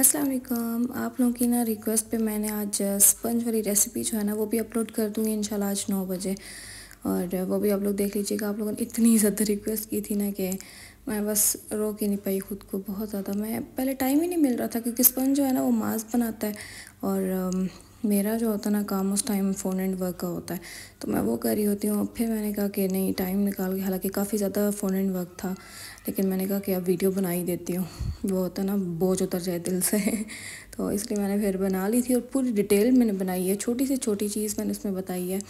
असलम आप लोगों की ना रिक्वेस्ट पे मैंने आज स्पंज वाली रेसिपी जो है ना वो भी अपलोड कर दूँगी इंशाल्लाह आज नौ बजे और वो भी आप लोग देख लीजिएगा आप लोगों ने इतनी ज़्यादा रिक्वेस्ट की थी ना कि मैं बस रोक ही नहीं पाई खुद को बहुत ज़्यादा मैं पहले टाइम ही नहीं मिल रहा था क्योंकि स्पंज जो है ना वो मास्क बनाता है और मेरा जो होता है ना काम उस टाइम फ़ोन एंड वर्क का होता है तो मैं वो कर रही होती हूँ फिर मैंने कहा कि नहीं टाइम निकाल के हालांकि काफ़ी ज़्यादा फ़ोन एंड वर्क था लेकिन मैंने कहा कि अब वीडियो बना ही देती हूँ वो होता है ना बोझ उतर जाए दिल से तो इसलिए मैंने फिर बना ली थी और पूरी डिटेल मैंने बनाई है छोटी से छोटी चीज़ मैंने उसमें बताई है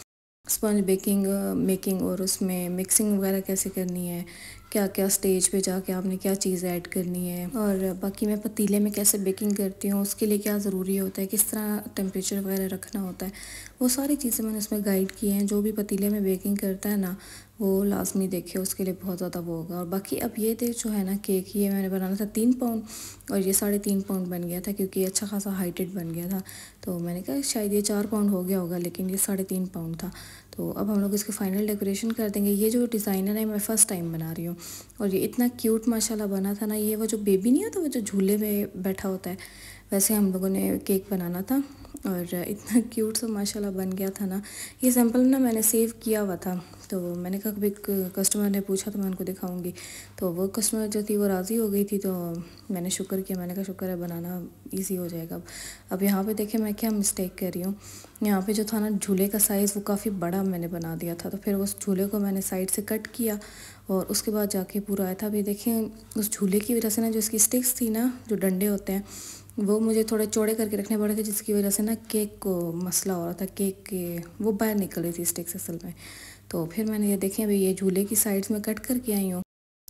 स्पंज बेकिंग मेकिंग और उसमें मिक्सिंग वगैरह कैसे करनी है क्या क्या स्टेज पे जाके आपने क्या चीज़ ऐड करनी है और बाकी मैं पतीले में कैसे बेकिंग करती हूँ उसके लिए क्या ज़रूरी होता है किस तरह टेम्परेचर वगैरह रखना होता है वो सारी चीज़ें मैंने उसमें गाइड की हैं जो भी पतीले में बेकिंग करता है ना वो लाजमी देखे उसके लिए बहुत ज़्यादा वो होगा और बाकी अब ये थे जो है ना केक ये मैंने बनाना था तीन पाउंड और ये साढ़े तीन पाउंड बन गया था क्योंकि ये अच्छा खासा हाइटेड बन गया था तो मैंने कहा शायद ये चार पाउंड हो गया होगा लेकिन ये साढ़े तीन पाउंड था तो अब हम लोग इसके फ़ाइनल डेकोरेशन कर देंगे ये जो डिज़ाइनर है मैं फ़र्स्ट टाइम बना रही हूँ और ये इतना क्यूट माशाला बना था ना ये वो जो बेबी नहीं होता वो जो झूले में बैठा होता है वैसे हम लोगों ने केक बनाना था और इतना क्यूट सा माशाल्लाह बन गया था ना ये सैम्पल ना मैंने सेव किया हुआ था तो मैंने कहा कभी कस्टमर ने पूछा तो मैं उनको दिखाऊंगी तो वो कस्टमर जो थी वो राज़ी हो गई थी तो मैंने शुक्र किया मैंने कहा शुक्र है बनाना ईजी हो जाएगा अब अब यहाँ पे देखें मैं क्या मिस्टेक कर रही हूँ यहाँ पे जो था ना झूले का साइज़ वो काफ़ी बड़ा मैंने बना दिया था तो फिर उस झूले को मैंने साइड से कट किया और उसके बाद जाके पूरा आया था अभी देखें उस झूले की वजह से ना जो इसकी स्टिक्स थी ना जो डंडे होते हैं वो मुझे थोड़े चौड़े करके रखने पड़े थे जिसकी वजह से ना केक को मसला हो रहा था केक के वो बाहर निकल रही थी स्टिक्स असल में तो फिर मैंने ये देखें भाई ये झूले की साइड्स में कट करके आई हूँ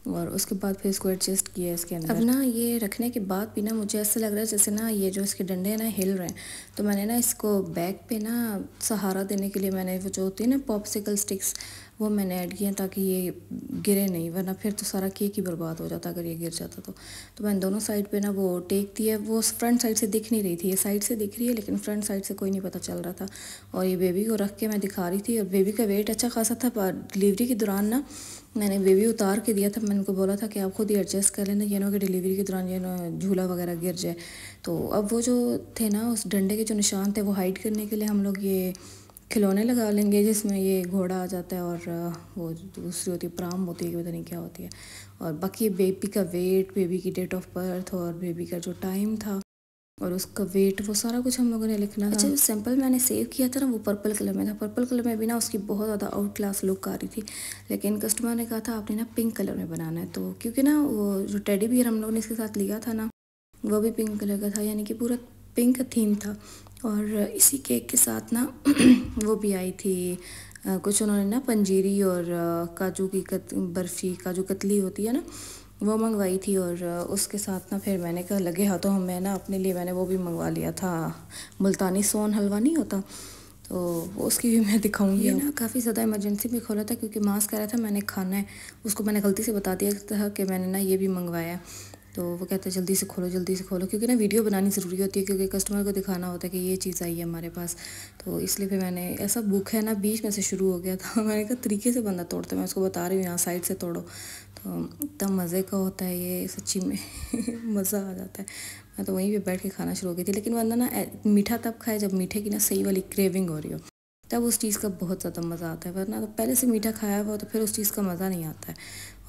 और उसके बाद फिर इसको एडजस्ट किया इसके अंदर अब ना ये रखने के बाद भी ना मुझे ऐसा लग रहा है जैसे ना ये जो इसके डंडे ना हिल रहे हैं तो मैंने ना इसको बैक पे ना सहारा देने के लिए मैंने वो जो होती है ना पॉपसिकल स्टिक्स वो मैंने ऐड किए ताकि ये गिरे नहीं वरना फिर तो सारा केक ही बर्बाद हो जाता अगर ये गिर जाता तो तो मैंने दोनों साइड पे ना वो टेक दी है वो फ्रंट साइड से दिख नहीं रही थी ये साइड से दिख रही है लेकिन फ्रंट साइड से कोई नहीं पता चल रहा था और ये बेबी को रख के मैं दिखा रही थी और बेबी का वेट अच्छा खासा था पर डिलीवरी के दौरान ना मैंने बेबी उतार के दिया था मैंने उनको बोला था कि आप खुद ही एडजस्ट कर लेना ये ना कि डिलीवरी के दौरान ये ना झूला वगैरह गिर जाए तो अब वो जो थे ना उस डंडे के जो निशान थे वो हाइड करने के लिए हम लोग ये खिलौने लगा लेंगे जिसमें ये घोड़ा आ जाता है और वो दूसरी होती है प्राम होती है कि पता नहीं क्या होती है और बाकी बेबी का वेट बेबी की डेट ऑफ बर्थ और बेबी का जो टाइम था और उसका वेट वो सारा कुछ हम लोगों ने लिखना था अच्छा जो सैम्पल मैंने सेव किया था ना वो पर्पल कलर में था पर्पल कलर में भी ना उसकी बहुत ज़्यादा आउट क्लास लुक आ रही थी लेकिन कस्टमर ने कहा था आपने ना पिंक कलर में बनाना है तो क्योंकि ना वो जो टेडी बियर हम लोगों ने इसके साथ लिया था ना वो भी पिंक कलर का था यानी कि पूरा पिंक थीम था और इसी केक के साथ ना वो भी आई थी कुछ उन्होंने ना पंजीरी और काजू की कत बर्फ़ी काजू कतली होती है ना वो मंगवाई थी और उसके साथ ना फिर मैंने कहा लगे हाथों मैं ना अपने लिए मैंने वो भी मंगवा लिया था मुल्तानी सोन हलवा नहीं होता तो उसकी भी मैं दिखाऊंगी ना काफ़ी ज़्यादा इमरजेंसी में खोला था क्योंकि मास्क कह रहा था मैंने खाना है उसको मैंने गलती से बता दिया था कि मैंने ना ये भी मंगवाया तो वो कहते हैं जल्दी से खोलो जल्दी से खोलो क्योंकि ना वीडियो बनानी ज़रूरी होती है क्योंकि कस्टमर को दिखाना होता है कि ये चीज़ आई है हमारे पास तो इसलिए फिर मैंने ऐसा बुक है ना बीच में से शुरू हो गया था मैंने कहा तरीके से बंदा तोड़ता मैं उसको बता रही हूँ यहाँ साइड से तोड़ो तो इतना मज़े का होता है ये सच्ची में मज़ा आ जाता है मैं तो वहीं पर बैठ के खाना शुरू हो गई थी लेकिन बंदा ना मीठा तब खाए जब मीठे की ना सही वाली क्रेविंग हो रही हो तब उस चीज़ का बहुत ज़्यादा मज़ा आता है वरना तो पहले से मीठा खाया हुआ तो फिर उस चीज़ का मज़ा नहीं आता है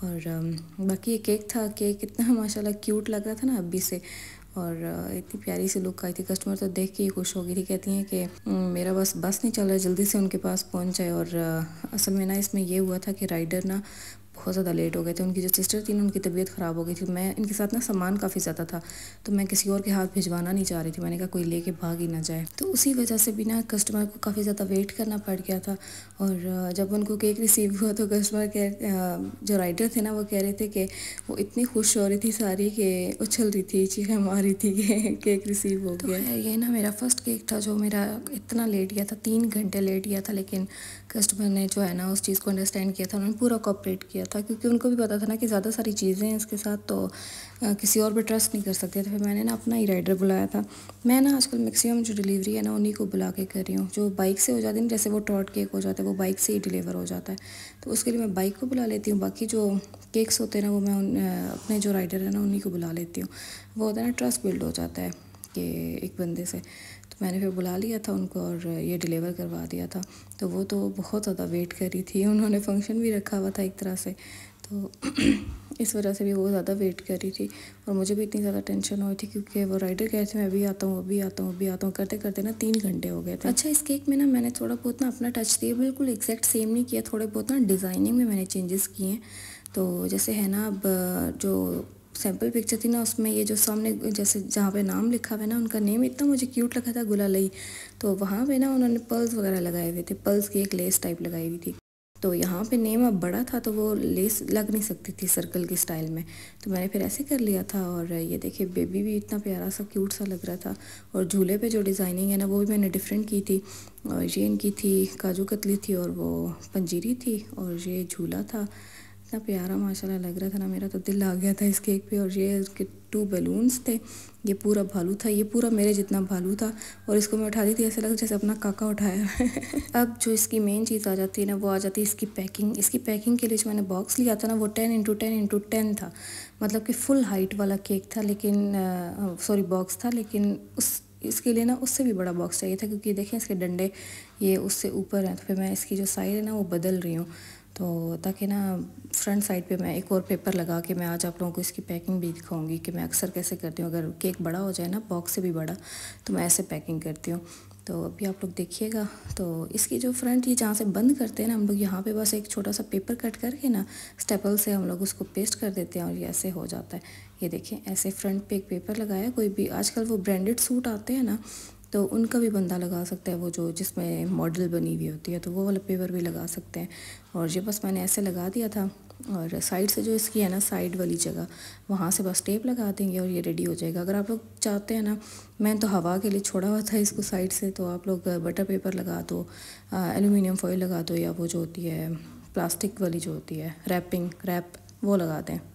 और बाकी ये केक था केक इतना माशाल्लाह क्यूट लग रहा था ना अभी से और इतनी प्यारी सी लुक आई थी कस्टमर तो देख के ही खुश हो गई थी कहती हैं कि मेरा बस बस नहीं चल रहा जल्दी से उनके पास पहुंच जाए और असल में ना इसमें यह हुआ था कि राइडर ना बहुत ज़्यादा लेट हो गए थे उनकी जो सिस्टर थी ना उनकी तबीयत ख़राब हो गई थी मैं इनके साथ ना सामान काफ़ी ज़्यादा था तो मैं किसी और के हाथ भिजवाना नहीं चाह रही थी मैंने कहा कोई लेके भाग ही ना जाए तो उसी वजह से भी ना कस्टमर को काफ़ी ज़्यादा वेट करना पड़ गया था और जब उनको केक रिसीव हुआ तो कस्टमर के जो राइडर थे ना वो कह रहे थे कि वो इतनी खुश हो रही थी सारी कि उछल रही थी चीखें मार रही थी कि केक रिसीव हो तो गया ये ना मेरा फर्स्ट केक था जो मेरा इतना लेट गया था तीन घंटे लेट गया था लेकिन कस्टमर ने जो है ना उस चीज़ को अंडरस्टैंड किया था उन्होंने पूरा कॉपरेट किया था क्योंकि उनको भी पता था ना कि ज़्यादा सारी चीज़ें हैं इसके साथ तो किसी और पर ट्रस्ट नहीं कर सकते तो फिर मैंने ना अपना ही राइडर बुलाया था मैं ना आजकल मैक्सिमम जो डिलीवरी है ना उन्हीं को बुला के कर रही हूँ जो बाइक से हो जाती है जैसे वो टॉट केक हो जाता है वो बाइक से ही डिलीवर हो जाता है तो उसके लिए मैं बाइक को बुला लेती हूँ बाकी जो केक्स होते हैं ना वो मैं अपने जो राइडर है ना उन्हीं को बुला लेती हूँ वो होता है ना ट्रस्ट बिल्ड हो जाता है कि एक बंदे से तो मैंने फिर बुला लिया था उनको और ये डिलीवर करवा दिया था तो वो तो बहुत ज़्यादा वेट कर रही थी उन्होंने फंक्शन भी रखा हुआ था एक तरह से तो इस वजह से भी वो ज़्यादा वेट कर रही थी और मुझे भी इतनी ज़्यादा टेंशन हो रही थी क्योंकि वो राइडर कह रहे थे मैं अभी आता हूँ अभी आता हूँ अभी आता हूँ करते करते ना तीन घंटे हो गए थे अच्छा इस केक में ना मैंने थोड़ा बहुत ना अपना टच दिया बिल्कुल एग्जैक्ट सेम नहीं किया थोड़े बहुत ना डिज़ाइनिंग में मैंने चेंजेस किए हैं तो जैसे है ना अब जो सैम्पल पिक्चर थी ना उसमें ये जो सामने जैसे जहाँ पे नाम लिखा हुआ है ना उनका नेम इतना मुझे क्यूट लगा था गुलाई तो वहाँ पे ना उन्होंने पर्ल्स वगैरह लगाए हुए थे पर्ल्स की एक लेस टाइप लगाई हुई थी तो यहाँ पे नेम अब बड़ा था तो वो लेस लग नहीं सकती थी सर्कल की स्टाइल में तो मैंने फिर ऐसे कर लिया था और ये देखिए बेबी भी इतना प्यारा सा क्यूट सा लग रहा था और झूले पे जो डिज़ाइनिंग है ना वो भी मैंने डिफरेंट की थी और ये इनकी थी काजू कतली थी और वो पंजीरी थी और ये झूला था इतना प्यारा माशाल्लाह लग रहा था ना मेरा तो दिल आ गया था इस केक पे और ये इसके टू बैलून्स थे ये पूरा भालू था ये पूरा मेरे जितना भालू था और इसको मैं उठा दी थी ऐसा लग जैसे अपना काका उठाया है अब जो इसकी मेन चीज़ आ जाती है ना वो आ जाती है इसकी पैकिंग इसकी पैकिंग के लिए जो मैंने बॉक्स लिया था ना वो ten into ten into ten था मतलब कि फुल हाइट वाला केक था लेकिन सॉरी बॉक्स था लेकिन उस इसके लिए ना उससे भी बड़ा बॉक्स चाहिए था क्योंकि देखें इसके डंडे ये उससे ऊपर हैं तो फिर मैं इसकी जो साइड है ना वो बदल रही हूँ तो ताकि ना फ्रंट साइड पे मैं एक और पेपर लगा के मैं आज आप लोगों को इसकी पैकिंग भी दिखाऊंगी कि मैं अक्सर कैसे करती हूँ अगर केक बड़ा हो जाए ना बॉक्स से भी बड़ा तो मैं ऐसे पैकिंग करती हूँ तो अभी आप लोग देखिएगा तो इसकी जो फ्रंट ये जहाँ से बंद करते हैं ना हम लोग यहाँ पे बस एक छोटा सा पेपर कट करके ना स्टेपल से हम लोग उसको पेस्ट कर देते हैं और ये ऐसे हो जाता है ये देखें ऐसे फ्रंट पे एक पेपर लगाया कोई भी आजकल वो ब्रांडेड सूट आते हैं ना तो उनका भी बंदा लगा सकता है वो जो जिसमें मॉडल बनी हुई होती है तो वो वाला पेपर भी लगा सकते हैं और ये बस मैंने ऐसे लगा दिया था और साइड से जो इसकी है ना साइड वाली जगह वहाँ से बस टेप लगा देंगे और ये रेडी हो जाएगा अगर आप लोग चाहते हैं ना मैंने तो हवा के लिए छोड़ा हुआ था इसको साइड से तो आप लोग बटर पेपर लगा दो एलुमिनियम फॉइल लगा दो या वो जो होती है प्लास्टिक वाली जो होती है रैपिंग रैप वो लगा दें